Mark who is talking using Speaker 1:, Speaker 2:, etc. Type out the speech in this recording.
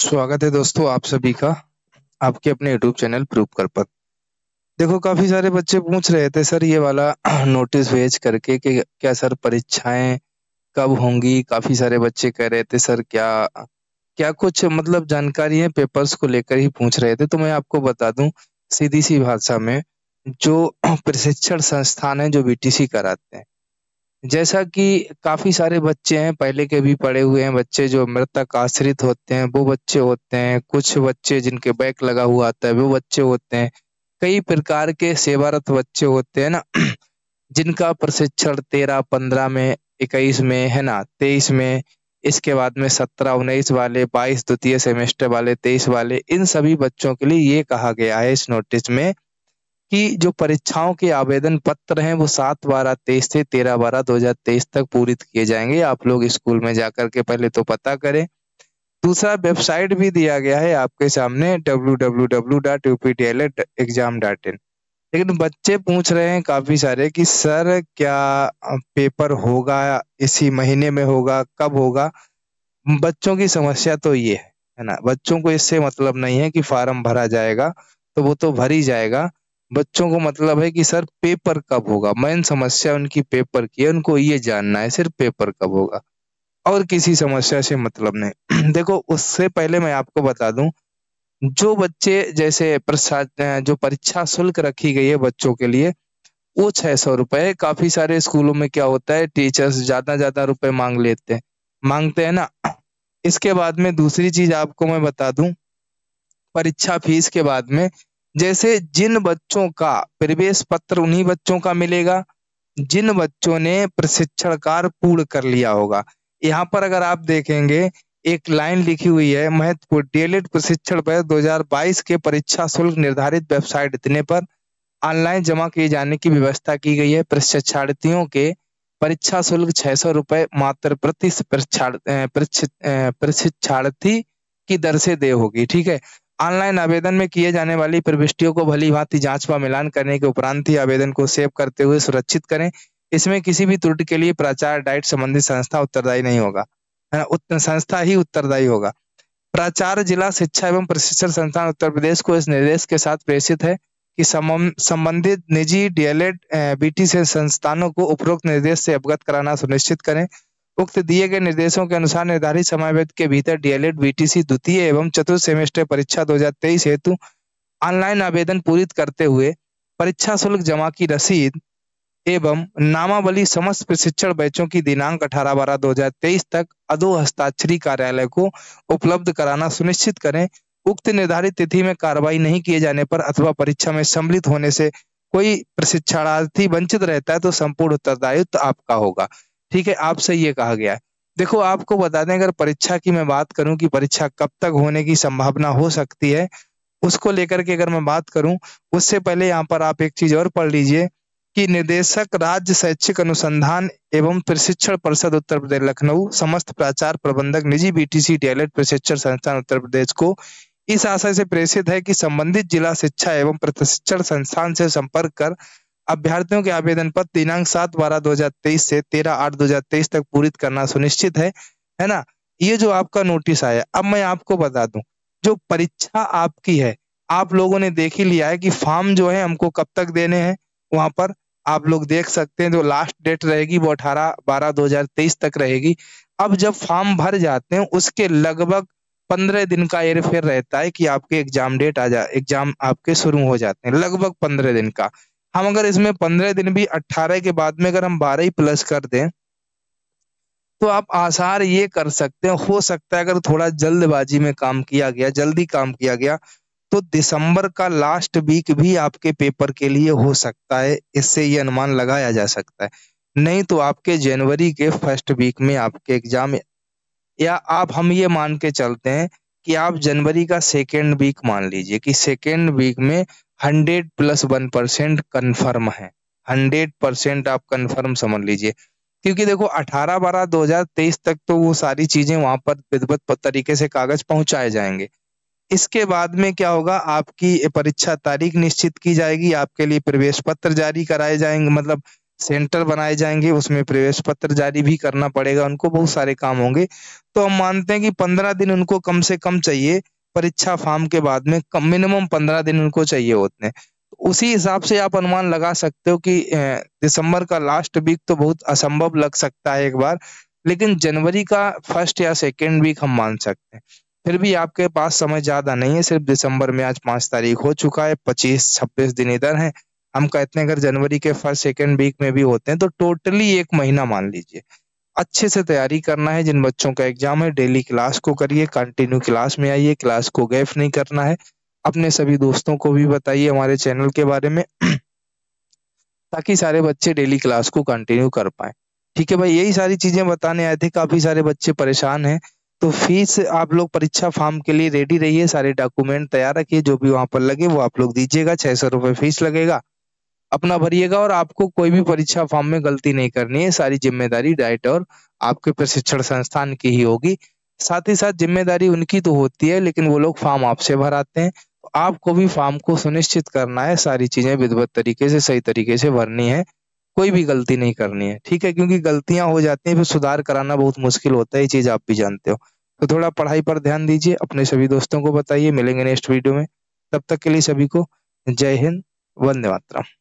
Speaker 1: स्वागत है दोस्तों आप सभी का आपके अपने यूट्यूब चैनल प्रूफ कर पर देखो काफी सारे बच्चे पूछ रहे थे सर ये वाला नोटिस भेज करके कि क्या सर परीक्षाएं कब होंगी काफी सारे बच्चे कह रहे थे सर क्या क्या कुछ मतलब जानकारी है पेपर्स को लेकर ही पूछ रहे थे तो मैं आपको बता दूं सीधी सी भाषा में जो प्रशिक्षण संस्थान है जो बी कराते हैं जैसा कि काफी सारे बच्चे हैं पहले के भी पड़े हुए हैं बच्चे जो मृतक आश्रित होते हैं वो बच्चे होते हैं कुछ बच्चे जिनके बैक लगा हुआ आता है वो बच्चे होते हैं कई प्रकार के सेवारत बच्चे होते हैं ना जिनका प्रशिक्षण तेरह पंद्रह में इक्कीस में है ना तेईस में इसके बाद में सत्रह उन्नीस वाले बाईस द्वितीय सेमेस्टर वाले तेईस वाले इन सभी बच्चों के लिए ये कहा गया है इस नोटिस में कि जो परीक्षाओं के आवेदन पत्र हैं वो सात बारह तेईस से तेरह बारह दो हजार तेईस तक पूरित किए जाएंगे आप लोग स्कूल में जाकर के पहले तो पता करें दूसरा वेबसाइट भी दिया गया है आपके सामने W W W dot U P T L exam dot in लेकिन बच्चे पूछ रहे हैं काफी सारे कि सर क्या पेपर होगा इसी महीने में होगा कब होगा बच्चों की समस्या तो ये है है ना बच्चों को इससे मतलब नहीं है कि फार्म भरा जाएगा तो वो तो भर ही जाएगा बच्चों को मतलब है कि सर पेपर कब होगा मेन समस्या उनकी पेपर की है उनको ये जानना है सिर्फ पेपर कब होगा और किसी समस्या से मतलब नहीं देखो उससे पहले मैं आपको बता दूं जो बच्चे जैसे प्रसाद जो परीक्षा शुल्क रखी गई है बच्चों के लिए वो छह सौ रुपए काफी सारे स्कूलों में क्या होता है टीचर्स ज्यादा ज्यादा रुपए मांग लेते हैं मांगते हैं ना इसके बाद में दूसरी चीज आपको मैं बता दूं परीक्षा फीस के बाद में जैसे जिन बच्चों का प्रवेश पत्र उन्हीं बच्चों का मिलेगा जिन बच्चों ने प्रशिक्षण कार्य पूर्ण कर लिया होगा यहाँ पर अगर आप देखेंगे एक लाइन लिखी हुई है महत्वपूर्ण डीएलएड प्रशिक्षण पर 2022 के परीक्षा शुल्क निर्धारित वेबसाइट इतने पर ऑनलाइन जमा किए जाने की व्यवस्था की गई है प्रशिक्षार्थियों के परीक्षा शुल्क छह सौ रुपए मात्र प्रति प्रशिक्षार्थी की दर से दे होगी ठीक है ऑनलाइन आवेदन में किए जाने वाली प्रविष्टियों को भली भांति जांच व मिलान करने के उपरांत ही आवेदन को सेव करते हुए सुरक्षित करें इसमें किसी भी त्रुटि के लिए प्राचार डाइट संबंधित संस्था उत्तरदायी नहीं होगा है ना संस्था ही उत्तरदायी होगा प्राचार जिला शिक्षा एवं प्रशिक्षण संस्थान उत्तर प्रदेश को इस निर्देश के साथ प्रेषित है कि संबंधित निजी डीएलएड बीटी से संस्थानों को उपरोक्त निर्देश से अवगत कराना सुनिश्चित करें उक्त दिए गए निर्देशों के अनुसार निर्धारित समयवेद के भीतर डीएलएड बीटीसी द्वितीय एवं चतुर्थ सेमेस्टर परीक्षा 2023 हेतु ऑनलाइन आवेदन पूरित करते हुए परीक्षा शुल्क जमा की रसीद एवं नामावली समस्त प्रशिक्षण बैचों की दिनांक अठारह बारह दो हजार तेईस तक अधो हस्ताक्षरी कार्यालय को उपलब्ध कराना सुनिश्चित करें उक्त निर्धारित तिथि में कार्रवाई नहीं किए जाने पर अथवा परीक्षा में सम्मिलित होने से कोई प्रशिक्षणार्थी वंचित रहता है तो संपूर्ण उत्तरदायित्व आपका होगा ठीक है आपसे ये कहा गया है देखो आपको बता दें अगर परीक्षा की मैं बात करूं कि परीक्षा कब तक होने की संभावना हो सकती है उसको लेकर के अगर मैं बात करूं उससे पहले यहाँ पर आप एक चीज और पढ़ लीजिए कि निदेशक राज्य शैक्षिक अनुसंधान एवं प्रशिक्षण परिषद उत्तर प्रदेश लखनऊ समस्त प्राचार प्रबंधक निजी बीटीसी डीएलएड प्रशिक्षण संस्थान उत्तर प्रदेश को इस आशय से प्रेषित है कि संबंधित जिला शिक्षा एवं प्रशिक्षण संस्थान से संपर्क कर अभ्यर्थियों के आवेदन पत्र दिनांक सात बारह दो हजार तेईस से तेरह आठ दो हजार तेईस तक पूरी करना सुनिश्चित है है ना ये जो आपका नोटिस आया अब मैं आपको बता दूं जो परीक्षा आपकी है आप लोगों ने देख ही लिया है कि फॉर्म जो है हमको कब तक देने हैं वहां पर आप लोग देख सकते हैं जो लास्ट डेट रहेगी वो अठारह बारह दो हजार तेईस तक रहेगी अब जब फॉर्म भर जाते हैं उसके लगभग पंद्रह दिन का एयरफेयर रहता है कि आपके एग्जाम डेट आ जाए एग्जाम आपके शुरू हो जाते हैं लगभग पंद्रह दिन का हम अगर इसमें पंद्रह दिन भी अट्ठारह के बाद में अगर हम बारह ही प्लस कर दें तो आप आसार ये कर सकते हैं हो सकता है अगर थोड़ा जल्दबाजी में काम किया गया जल्दी काम किया गया तो दिसंबर का लास्ट वीक भी आपके पेपर के लिए हो सकता है इससे ये अनुमान लगाया जा सकता है नहीं तो आपके जनवरी के फर्स्ट वीक में आपके एग्जाम या आप हम ये मान के चलते हैं कि आप जनवरी का सेकेंड वीक मान लीजिए कि सेकेंड वीक में hundred plus one percent confirm है हंड्रेड परसेंट आप कन्फर्म समझ लीजिए क्योंकि देखो 18 बारह 2023 तक तो वो सारी चीजें वहां पर विधिवत तरीके से कागज पहुंचाए जाएंगे इसके बाद में क्या होगा आपकी परीक्षा तारीख निश्चित की जाएगी आपके लिए प्रवेश पत्र जारी कराए जाएंगे मतलब सेंटर बनाए जाएंगे उसमें प्रवेश पत्र जारी भी करना पड़ेगा उनको बहुत सारे काम होंगे तो हम मानते हैं कि पंद्रह दिन उनको कम से कम चाहिए परीक्षा फॉर्म के बाद में कम मिनिमम पंद्रह दिन उनको चाहिए होते हैं उसी हिसाब से आप अनुमान लगा सकते हो कि दिसंबर का लास्ट वीक तो बहुत असंभव लग सकता है एक बार लेकिन जनवरी का फर्स्ट या सेकेंड वीक हम मान सकते हैं फिर भी आपके पास समय ज्यादा नहीं है सिर्फ दिसंबर में आज पांच तारीख हो चुका है पच्चीस छब्बीस दिन इधर है हम कहते हैं अगर जनवरी के फर्स्ट सेकेंड वीक में भी होते हैं तो टोटली एक महीना मान लीजिए अच्छे से तैयारी करना है जिन बच्चों का एग्जाम है डेली क्लास को करिए कंटिन्यू क्लास में आइए क्लास को गैप नहीं करना है अपने सभी दोस्तों को भी बताइए हमारे चैनल के बारे में ताकि सारे बच्चे डेली क्लास को कंटिन्यू कर पाए ठीक है भाई यही सारी चीजें बताने आए थे काफी सारे बच्चे परेशान हैं तो फीस आप लोग परीक्षा फॉर्म के लिए रेडी रहिए सारे डॉक्यूमेंट तैयार रखिए जो भी वहां पर लगे वो आप लोग दीजिएगा छह सौ रुपये फीस लगेगा अपना भरिएगा और आपको कोई भी परीक्षा फॉर्म में गलती नहीं करनी है सारी जिम्मेदारी डाइट और आपके प्रशिक्षण संस्थान की ही होगी साथ ही साथ जिम्मेदारी उनकी तो होती है लेकिन वो लोग फॉर्म आपसे भराते हैं आपको भी फॉर्म को सुनिश्चित करना है सारी चीजें विधिवत तरीके से सही तरीके से भरनी है कोई भी गलती नहीं करनी है ठीक है क्योंकि गलतियां हो जाती हैं फिर सुधार कराना बहुत मुश्किल होता है ये चीज आप भी जानते हो तो थोड़ा पढ़ाई पर ध्यान दीजिए अपने सभी दोस्तों को बताइए मिलेंगे नेक्स्ट वीडियो में तब तक के लिए सभी को जय हिंद वंदे मातरम